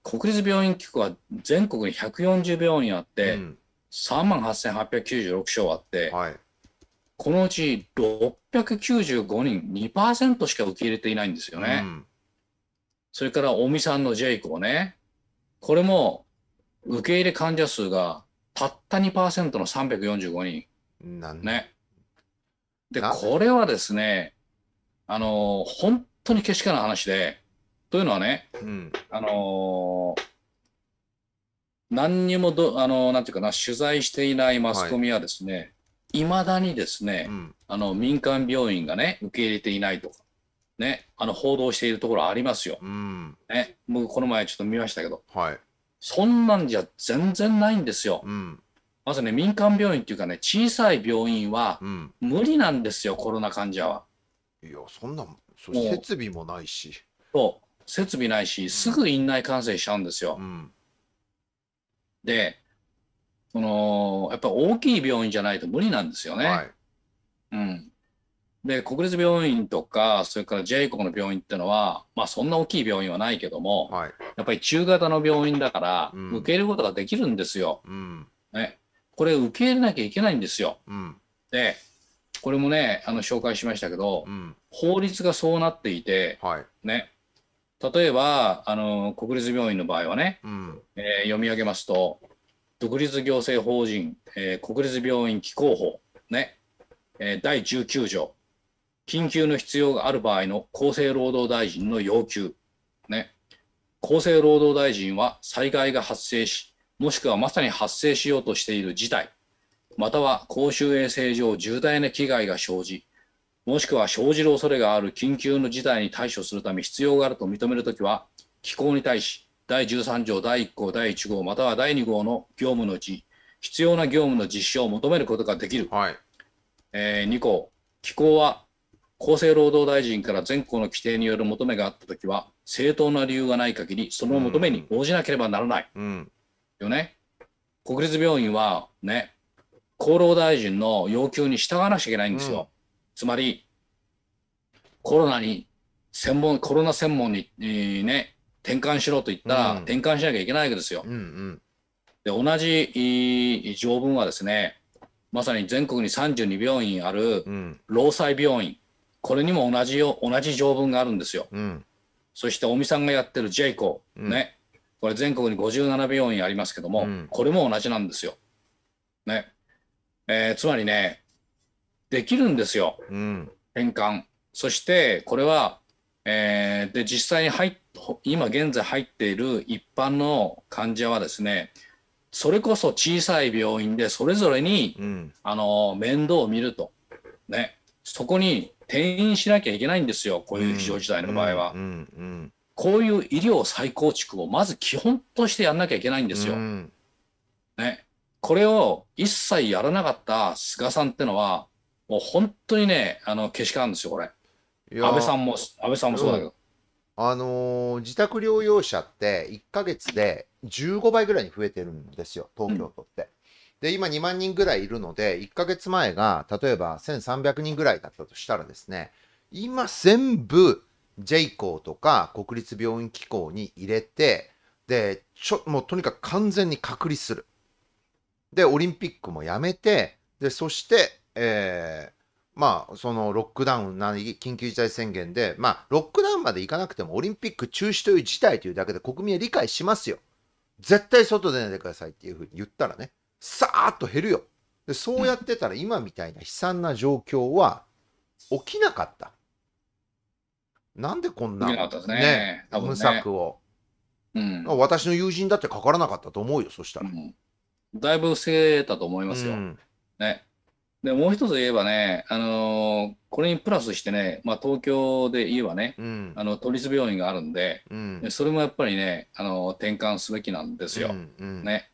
うん。国立病院機構は全国に140病院あって、3万8896床あって、はい、このうち695人、2%しか受け入れていないんですよね。それから尾身さんの JCO ね、これも受け入れ患者数がたった2%の345人。なんね。で、これはですね、あのー、本当にけしからん話で、というのはね、うん、あのー、何にもど、あのー、なんていうかな、取材していないマスコミはですね、はいいまだにですね、うん、あの民間病院がね、受け入れていないとか、ね、あの報道しているところありますよ。うん、ね、僕、この前ちょっと見ましたけど、はい、そんなんじゃ全然ないんですよ。うん、まずね、民間病院っていうかね、小さい病院は無理なんですよ、うん、コロナ患者は。いや、そんな設備もないし。そう、設備ないし、すぐ院内感染しちゃうんですよ。うん、で、そのやっぱり大きい病院じゃないと無理なんですよね。はい、うん、で、国立病院とか、それから J 国の病院ってのは、まあそんな大きい病院はないけども、はい、やっぱり中型の病院だから、うん、受け入れることができるんですよ、うん、ね。これ受け入れなきゃいけないんですよ。うん、で、これもね、あの紹介しましたけど、法律がそうなっていて、はい、ね、例えばあの国立病院の場合はね、えー、読み上げますと、独立行政法人、えー、国立病院機構法、ね、え第19条、緊急の必要がある場合の厚生労働大臣の要求、ね、厚生労働大臣は災害が発生しもしくはまさに発生しようとしている事態または公衆衛生上重大な危害が生じもしくは生じる恐れがある緊急の事態に対処するため必要があると認めるときは機構に対し第13条第1項第1号または第2号の業務のうち必要な業務の実施を求めることができる、はいえー、2項機構は厚生労働大臣から全国の規定による求めがあったときは、正当な理由がない限り、その求めに応じなければならない。うんうん、よね。国立病院はね、厚労大臣の要求に従わなきゃいけないんですよ。うん、つまり、コロナに専門、コロナ専門に、えー、ね、転換しろと言ったら、転換しなきゃいけないわけですよ。うんうん、で、同じ条文はですね、まさに全国に32病院ある労災病院、これにも同じよ同じ条文があるんですよ。うん、そして尾身さんがやってる J コ、うん、ね、これ全国に57病院ありますけども、うん、これも同じなんですよ。ねえー、つまりねできるんですよ、うん、換。そしてこれは、えー、で実際に入今現在入っている一般の患者はですねそれこそ小さい病院でそれぞれに、あの面倒を見ると、ね、そこに転院しなきゃいけないんですよ、こういう非常事態の場合は。こういう医療再構築をまず基本としてやらなきゃいけないんですよ。うん、ね、これを一切やらなかった菅さんってのは、もう本当にね、あのけしからんですよ、これ。安倍さんも、安倍さんもそうだけど。うん、あのー、自宅療養者って1か月で15倍ぐらいに増えてるんですよ、東京都って。うんで、今2万人ぐらいいるので、1ヶ月前が例えば1300人ぐらいだったとしたらですね、今全部 J 校とか国立病院機構に入れて、で、ちょ、もうとにかく完全に隔離する。で、オリンピックもやめて、で、そして、えー、まあ、そのロックダウンな緊急事態宣言で、まあ、ロックダウンまでいかなくてもオリンピック中止という事態というだけで国民は理解しますよ。絶対外出ないでくださいっていうふうに言ったらね。さーっと減るよ。でそうやってたら今みたいな悲惨な状況は起きなかった。なんでこんなね、ねね、無策を、うん、私の友人だってかからなかったと思うよ、そしたら。うん、だいぶ防げたと思いますよ。うん、ね、でもう一つ言えばね、あのー、これにプラスしてね、まあ、東京で言えばね、うん、あの都立病院があるんで、うん、それもやっぱりね、あのー、転換すべきなんですよ。うんうん、ね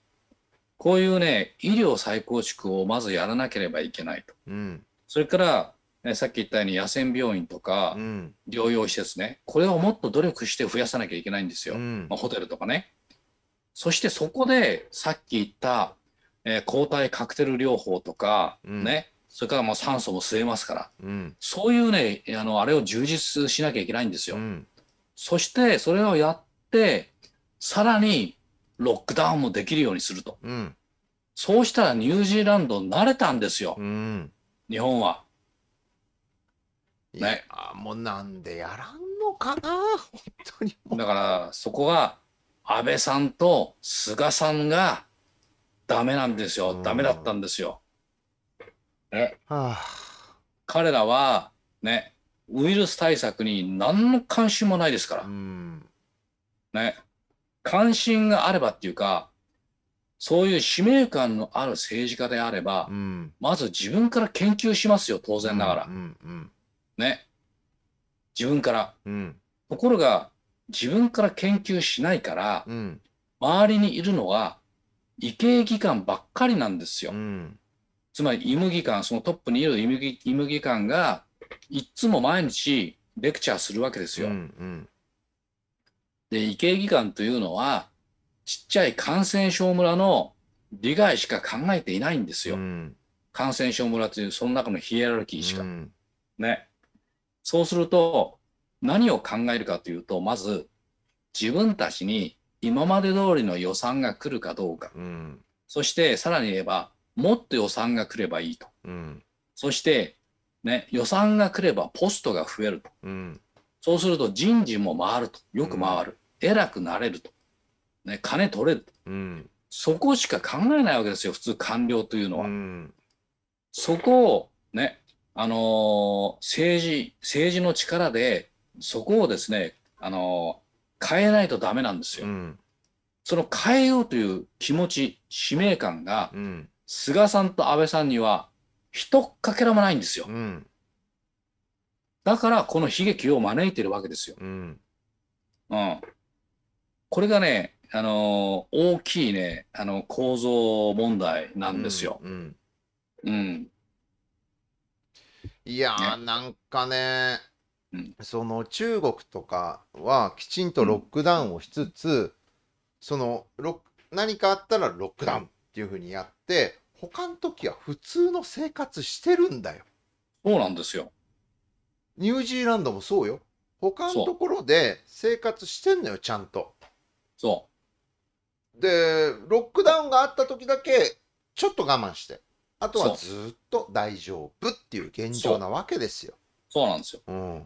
こういうね、医療再構築をまずやらなければいけないと。うん、それから、ね、さっき言ったように野戦病院とか、うん、療養施設ね、これをもっと努力して増やさなきゃいけないんですよ。うん、まあ、ホテルとかね。そしてそこで、さっき言った、えー、抗体カクテル療法とかね、ね、それからもう酸素も吸えますから、そういうね、あの、あれを充実しなきゃいけないんですよ。そして、それをやって、さらにロックダウンもできるようにすると。うん、そうしたらニュージーランド慣れたんですよ、うん、日本は。ね。もうなんでやらんのかな、本当に。だからそこは安倍さんと菅さんがダメなんですよ、ダメだったんですよ。ね、はあ、彼らはね、ウイルス対策に何の関心もないですから。ね。関心があればっていうか、そういう使命感のある政治家であれば、うん、まず自分から研究しますよ、当然ながら。うんうん、ね。自分から。ところが、自分から研究しないから、周りにいるのは、医系技官ばっかりなんですよ。つまり、医務技官、そのトップにいる医務技官が、いつも毎日レクチャーするわけですよ。うんうんで、医系技官というのは、ちっちゃい感染症村の利害しか考えていないんですよ。うん、感染症村という、その中のヒエラルキーしか。うん、ね。そうすると、何を考えるかというと、まず、自分たちに今まで通りの予算が来るかどうか。うん、そして、さらに言えば、もっと予算が来ればいいと。そして、ね、予算が来ればポストが増えると。そうすると人事も回ると。よく回る。偉くなれると、ね、金取れると、うん、そこしか考えないわけですよ普通官僚というのは。うん、そこをねあのー、政治政治の力でそこをですね、あのー、変えないとだめなんですよ。うん、その変えようという気持ち使命感が、菅さんと安倍さんにはひとかけらもないんですよ。だからこの悲劇を招いてるわけですよ。うん、うん、これがね、あのー、大きいね、あの、構造問題なんですよ。うん。うん、いやー、ね、なんかね、うん、その中国とかはきちんとロックダウンをしつつ、うん、そのロ何かあったらロックダウンっていうふうにやって他の時は普通の生活してるんだよ。そうなんですよ。ニュージーランドもそうよ。他のところで生活してんのよちゃんと。そう。で、ロックダウンがあった時だけ、ちょっと我慢して、あとはずっと大丈夫っていう現状なわけですよ。そうなんですよ。うん、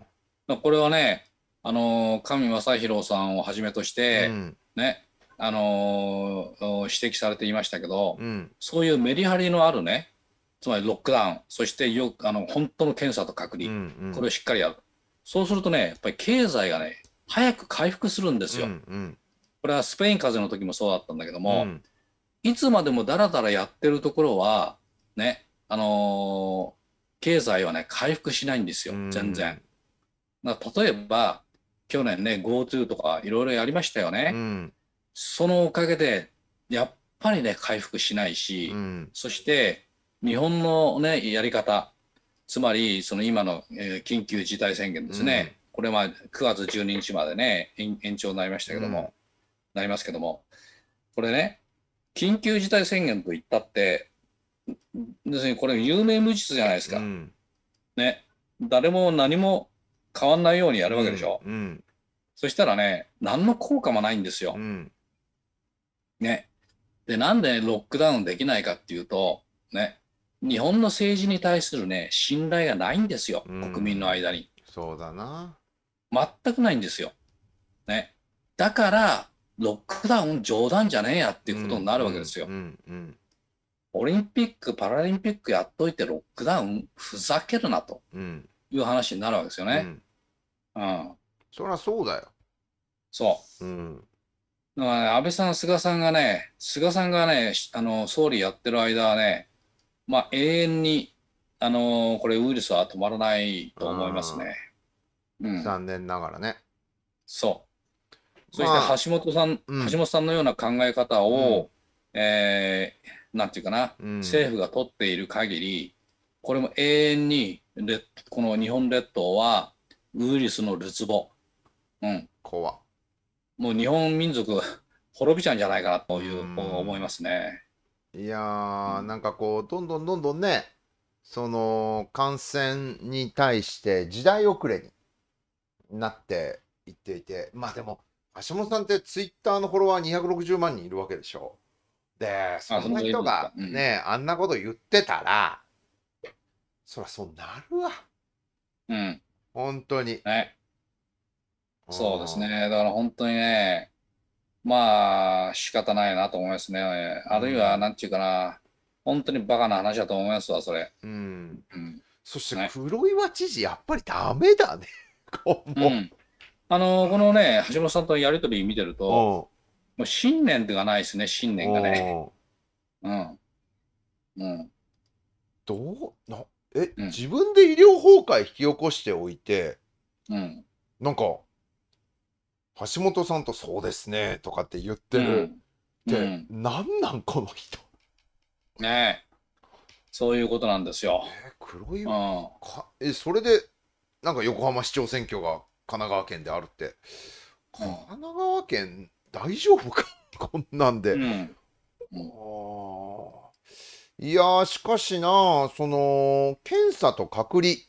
これはね、あの上正宏さんをはじめとして、うん、ね、あのー、指摘されていましたけど、うん、そういうメリハリのあるね、つまりロックダウン、そしてよあの本当の検査と隔離、うんうん、これをしっかりやる。そうするとね、やっぱり経済がね、早く回復するんですよ。うんうん、これはスペイン風邪の時もそうだったんだけども、うん、いつまでもだらだらやってるところはねあのー、経済はね回復しないんですよ全然。うん、例えば去年ね GoTo とかいろいろやりましたよね、うん、そのおかげでやっぱりね回復しないし、うん、そして日本のねやり方つまりその今の、え緊急事態宣言ですね、これは9月12日までね延長になりましたけども。なりますけども、これね、緊急事態宣言と言ったって、別にこれ、有名無実じゃないですか、うん、ね、誰も何も変わんないようにやるわけでしょ、うんうん、そしたらね、何の効果もないんですよ。ね、で、なんでロックダウンできないかっていうと、ね、日本の政治に対するね、信頼がないんですよ、国民の間に。そうだな全くないんですよ。ね、だからロックダウン冗談じゃねえやっていうことになるわけですよ。オリンピック・パラリンピックやっといてロックダウンふざけるなという話になるわけですよね。うん。そりゃそうだよ。そう。うん。だからね、安倍さん、菅さんがね、菅さんがね、あの総理やってる間はね、まあ、永遠に、あのー、これ、ウイルスは止まらないと思いますね。うん、残念ながらね。そう。そして橋本さん、まあうん、橋本さんのような考え方を、うん、えー、なんていうかな、うん、政府が取っている限り、これも永遠に列、この日本列島はウイルスのつぼ、うん。怖もう日本民族、滅びちゃうんじゃないかなという、うん、思いますね。いやー、なんかこう、どんどんどんどんね、その感染に対して時代遅れになっていっていて、まあでも、橋本さんってツイッターのフォロワー260万人いるわけでしょ。で、そんな人がね、あ,、ん、なこと言ってたら、そりゃそうなるわ。うん。本当に。ね。そうですね。だから本当にね、まあ、仕方ないなと思いますね。あるいは、なんていうかな、うん、本当にバカな話だと思いますわ、それ。うん。うん、そして、黒岩知事、やっぱりダメだね。うんあのこのね、橋本さんとやり取り見てると、もう信念がないですね、信念がね。うん。うん。どうなえ、うん自分で医療崩壊引き起こしておいてうん。なんか橋本さんと「そうですね」とかって言ってるっうんて、うんなんなんこの人ねえ。そういうことなんですよ。え黒いうん。かえそれでなんか横浜市長選挙が神奈川県であるって神奈川県大丈夫か こんなんで、うん、いやしかしなその検査と隔離い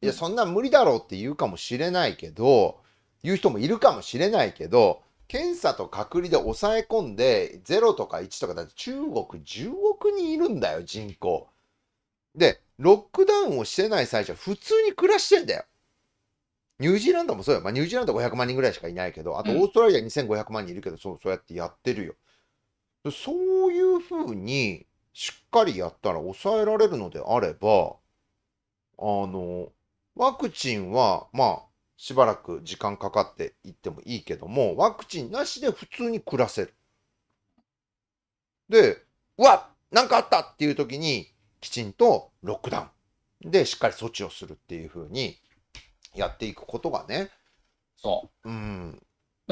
やそんな無理だろうって言うかもしれないけど言う人もいるかもしれないけど検査と隔離で抑え込んで0とか1とかだって中国10億人いるんだよ人口。でロックダウンをしてない最初普通に暮らしてんだよ。ニュージーランドもそうよ。まあ、ニュージーランド500万人ぐらいしかいないけど、あとオーストラリア2500万人いるけど、うん、そうそうやってやってるよ。そういうふうにしっかりやったら抑えられるのであれば、あの、ワクチンは、まあ、しばらく時間かかっていってもいいけども、ワクチンなしで普通に暮らせる。で、うわなんかあったっていう時に、きちんとロックダウンでしっかり措置をするっていうふうにやっていくことがね。そう。うん。だか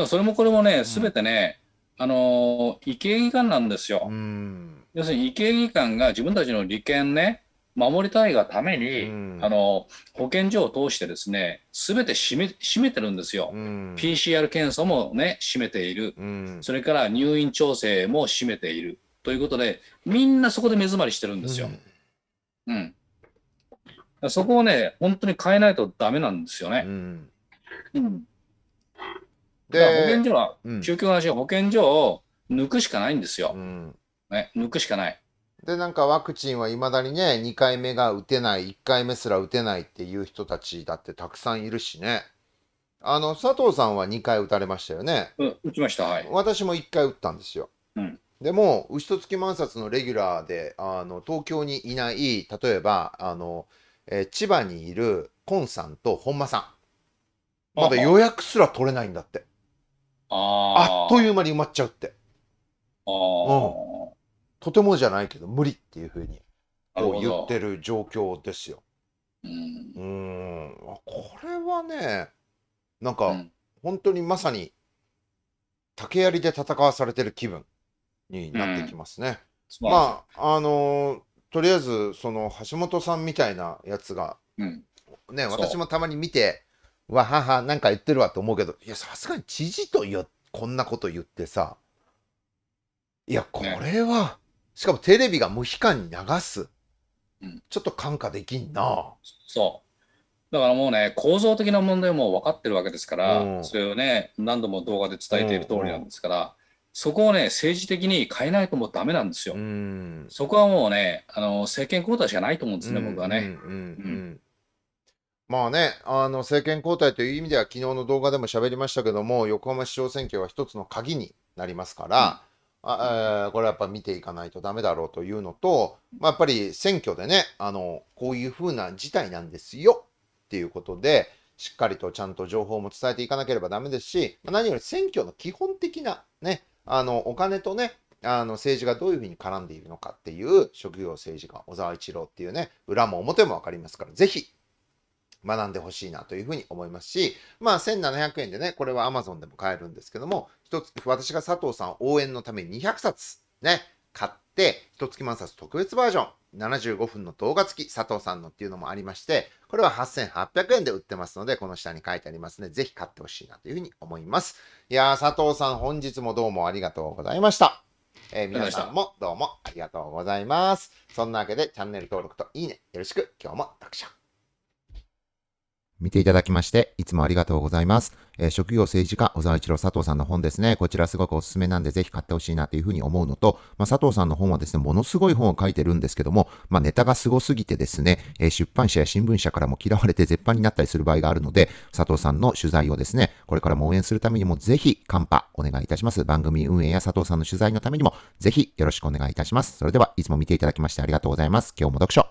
らそれもこれもね、すべてね、うん、あの意見議官なんですよ。うん、要するに医系技官が自分たちの利権ね、守りたいがために、うん、あの保健所を通してですねべて閉め閉めてるんですよ、うん、PCR 検査もね閉めている、うん、それから入院調整も閉めているということでみんなそこで目詰まりしてるんですよ、うんそこをね、本当に変えないとだめなんですよね。うん、うん、で保健所は、うん、の話、保健所を抜くしかないんですよ。うん、ね、抜くしかない。でなんかワクチンはいまだにね2回目が打てない1回目すら打てないっていう人たちだってたくさんいるしねあの佐藤さんは2回打たれましたよね、うん、打ちましたはい私も1回打ったんですよ、うん、でも牛と月万札のレギュラーであの東京にいない例えばあのえー、千葉にいるコンさんと本間さん。まだ予約すら取れないんだって。あっという間に埋まっちゃうって。うん、とてもじゃないけど無理っていうふうに言ってる状況ですよ。うんこれはねなんか、ん、本当にまさに竹槍で戦わされてる気分になってきますね。うん、まああのー、とりあえずその橋本さんみたいなやつが、うん、ね私もたまに見てわはは何か言ってるわと思うけどいやさすがに知事とこんなこと言ってさいやこれは、ね、しかもテレビが無悲観に流す、うん、ちょっと感化できんなそうだからもうね構造的な問題も分かってるわけですから、うん、それをね何度も動画で伝えている通りなんですから、そこをね、政治的に変えないともうダメなんですよ。そこはもうね、あの政権交代しかないと思うんですね、僕はね。まあね、あの政権交代という意味では、昨日の動画でも喋りましたけども、横浜市長選挙は一つの鍵になりますから、うん、あえー、これはやっぱ見ていかないとダメだろうというのと、まあ、やっぱり選挙でね、あのこういうふうな事態なんですよっていうことで、しっかりとちゃんと情報も伝えていかなければダメですし、何より選挙の基本的なね、あのお金とねあの政治がどういうふうに絡んでいるのかっていう職業政治家小沢一郎っていうね裏も表も分かりますから是非学んでほしいなというふうに思いますしまあ1700円でねこれは Amazon でも買えるんですけども一つ私が佐藤さん応援のために200冊ね買って、一月万冊特別バージョン、75分の動画付き佐藤さんのっていうのもありまして、これは8800円で売ってますので、この下に書いてありますね。ぜひ買ってほしいなというふうに思います。いやー、佐藤さん、本日もどうもありがとうございました。えー、皆さんもどうもありがとうございます。そんなわけで、チャンネル登録といいね、よろしく、今日も読書。見ていただきまして、いつもありがとうございます。えー、職業政治家、小沢一郎佐藤さんの本ですね。こちらすごくおすすめなんで、ぜひ買ってほしいなというふうに思うのと、まあ、佐藤さんの本はですね、ものすごい本を書いてるんですけども、まあ、ネタがすごすぎてですね、えー、出版社や新聞社からも嫌われて 絶版になったりする場合があるので、佐藤さんの取材をですね、これからも応援するためにも、ぜひ、カンパお願いいたします。番組運営や佐藤さんの取材のためにも、ぜひ、よろしくお願いいたします。それでは、いつも見ていただきましてありがとうございます。今日も読書。